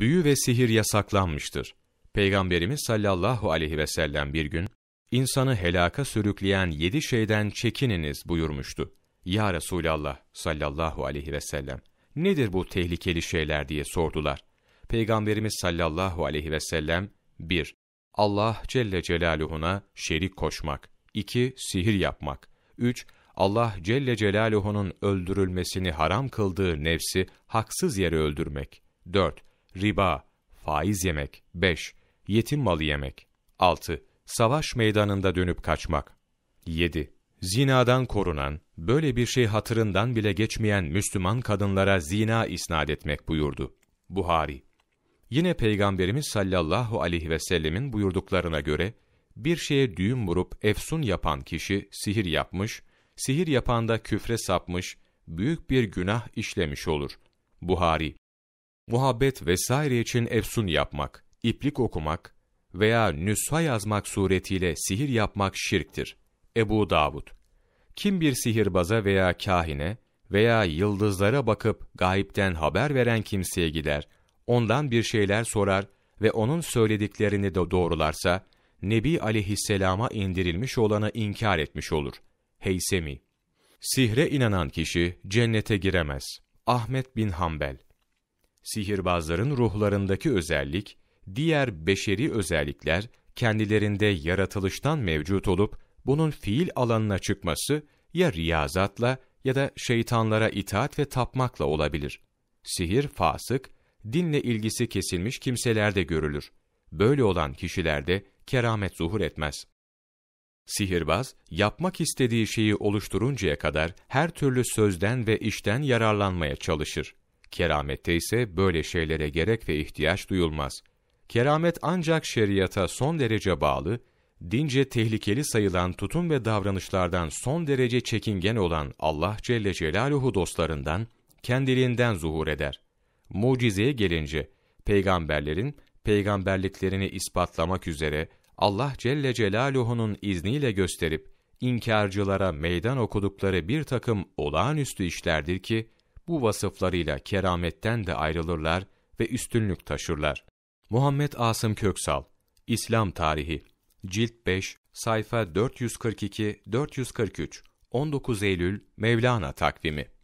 büyü ve sihir yasaklanmıştır. Peygamberimiz sallallahu aleyhi ve sellem bir gün, insanı helaka sürükleyen yedi şeyden çekininiz buyurmuştu. Ya Resulallah sallallahu aleyhi ve sellem, nedir bu tehlikeli şeyler diye sordular. Peygamberimiz sallallahu aleyhi ve sellem, 1. Allah Celle Celaluhu'na şerik koşmak. 2. Sihir yapmak. 3. Allah Celle Celaluhu'nun öldürülmesini haram kıldığı nefsi haksız yere öldürmek. 4 riba, faiz yemek. 5. Yetim malı yemek. 6. Savaş meydanında dönüp kaçmak. 7. Zinadan korunan, böyle bir şey hatırından bile geçmeyen Müslüman kadınlara zina isnat etmek buyurdu. Buhari Yine Peygamberimiz sallallahu aleyhi ve sellemin buyurduklarına göre, bir şeye düğüm vurup efsun yapan kişi sihir yapmış, sihir yapan da küfre sapmış, büyük bir günah işlemiş olur. Buhari muhabbet vesaire için efsun yapmak, iplik okumak veya nüsha yazmak suretiyle sihir yapmak şirktir. Ebu Davud Kim bir sihirbaza veya kahine veya yıldızlara bakıp gayipten haber veren kimseye gider, ondan bir şeyler sorar ve onun söylediklerini de doğrularsa, Nebi aleyhisselama indirilmiş olanı inkar etmiş olur. Heysemi Sihre inanan kişi cennete giremez. Ahmet bin Hanbel sihirbazların ruhlarındaki özellik, diğer beşeri özellikler kendilerinde yaratılıştan mevcut olup bunun fiil alanına çıkması ya riyazatla ya da şeytanlara itaat ve tapmakla olabilir. Sihir fasık, dinle ilgisi kesilmiş kimselerde görülür. Böyle olan kişilerde keramet zuhur etmez. Sihirbaz, yapmak istediği şeyi oluşturuncaya kadar her türlü sözden ve işten yararlanmaya çalışır. Keramette ise böyle şeylere gerek ve ihtiyaç duyulmaz. Keramet ancak şeriata son derece bağlı, dince tehlikeli sayılan tutum ve davranışlardan son derece çekingen olan Allah Celle Celaluhu dostlarından kendiliğinden zuhur eder. Mucizeye gelince peygamberlerin peygamberliklerini ispatlamak üzere Allah Celle Celaluhu'nun izniyle gösterip inkarcılara meydan okudukları bir takım olağanüstü işlerdir ki bu vasıflarıyla kerametten de ayrılırlar ve üstünlük taşırlar. Muhammed Asım Köksal, İslam Tarihi, Cilt 5, sayfa 442-443, 19 Eylül Mevlana takvimi